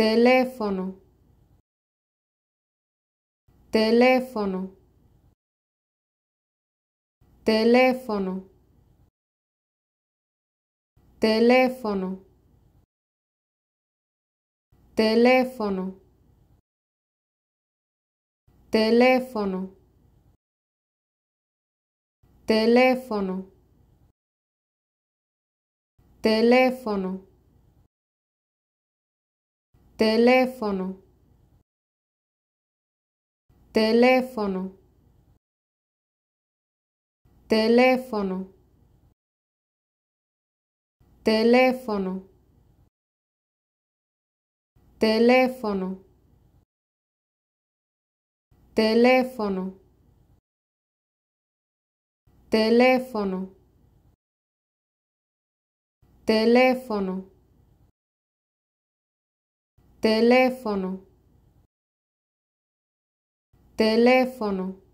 teléfono teléfono teléfono teléfono teléfono teléfono teléfono teléfono teléfono teléfono teléfono teléfono teléfono teléfono teléfono teléfono teléfono teléfono